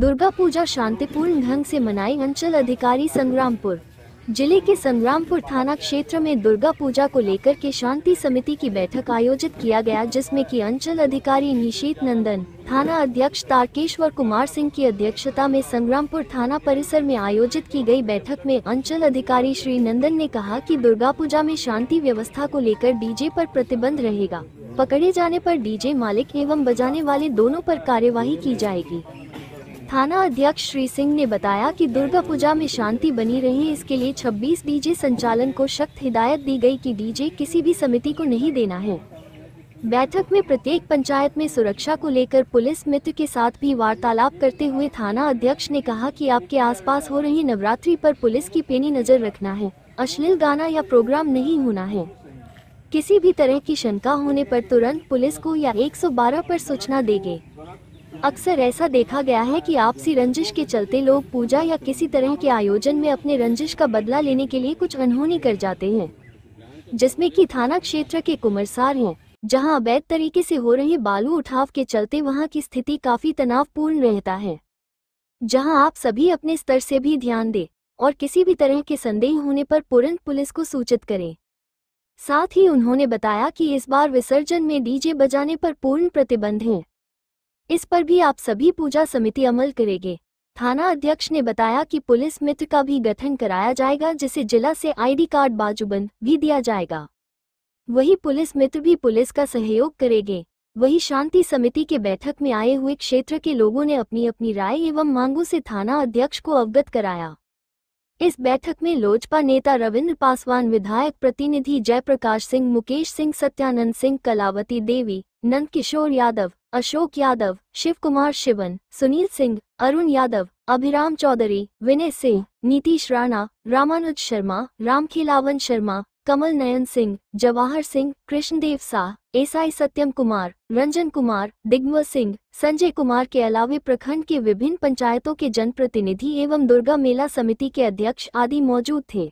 दुर्गा पूजा शांतिपूर्ण ढंग से मनाई अंचल अधिकारी संग्रामपुर जिले के संग्रामपुर थाना क्षेत्र में दुर्गा पूजा को लेकर के शांति समिति की बैठक आयोजित किया गया जिसमें कि अंचल अधिकारी निशीत नंदन थाना अध्यक्ष तारकेश्वर कुमार सिंह की अध्यक्षता में संग्रामपुर थाना परिसर में आयोजित की गई बैठक में अंचल अधिकारी श्री नंदन ने कहा कि दुर्गा पूजा में शांति व्यवस्था को लेकर डीजे पर प्रतिबंध रहेगा पकड़े जाने पर डीजे मालिक एवं बजाने वाले दोनों पर कार्यवाही की जाएगी थाना अध्यक्ष श्री सिंह ने बताया कि दुर्गा पूजा में शांति बनी रही इसके लिए 26 डीजे संचालन को सख्त हिदायत दी गई कि डीजे किसी भी समिति को नहीं देना है बैठक में प्रत्येक पंचायत में सुरक्षा को लेकर पुलिस मित्र के साथ भी वार्तालाप करते हुए थाना अध्यक्ष ने कहा कि आपके आसपास हो रही नवरात्रि पर पुलिस की पेनी नजर रखना है अश्लील गाना या प्रोग्राम नहीं होना है किसी भी तरह की शंका होने पर तुरंत पुलिस को या 112 पर सूचना देगी अक्सर ऐसा देखा गया है कि आपसी रंजिश के चलते लोग पूजा या किसी तरह के आयोजन में अपने रंजिश का बदला लेने के लिए कुछ अनहोनी कर जाते हैं जिसमें कि थाना क्षेत्र के कुमरसार हैं जहां अवैध तरीके से हो रहे बालू उठाव के चलते वहां की स्थिति काफी तनावपूर्ण रहता है जहां आप सभी अपने स्तर से भी ध्यान दें और किसी भी तरह के संदेह होने पर तुरंत पुलिस को सूचित करें साथ ही उन्होंने बताया कि इस बार विसर्जन में डीजे बजाने पर पूर्ण प्रतिबंध है इस पर भी आप सभी पूजा समिति अमल करेंगे थाना अध्यक्ष ने बताया कि पुलिस मित्र का भी गठन कराया जाएगा जिसे जिला से आईडी कार्ड बाजूबंद भी दिया जाएगा वही पुलिस मित्र भी पुलिस का सहयोग करेंगे वही शांति समिति के बैठक में आए हुए क्षेत्र के लोगों ने अपनी अपनी राय एवं मांगों से थाना अध्यक्ष को अवगत कराया इस बैठक में लोजपा नेता रविन्द्र पासवान विधायक प्रतिनिधि जयप्रकाश सिंह मुकेश सिंह सत्यानंद सिंह कलावती देवी नंदकिशोर यादव अशोक यादव शिव कुमार शिवन सुनील सिंह अरुण यादव अभिराम चौधरी विनय सिंह नीतीश राणा रामानुज शर्मा रामखिलावन शर्मा कमल नयन सिंह जवाहर सिंह कृष्णदेव साह एसआई सत्यम कुमार रंजन कुमार दिग्मय सिंह संजय कुमार के अलावे प्रखंड के विभिन्न पंचायतों के जनप्रतिनिधि एवं दुर्गा मेला समिति के अध्यक्ष आदि मौजूद थे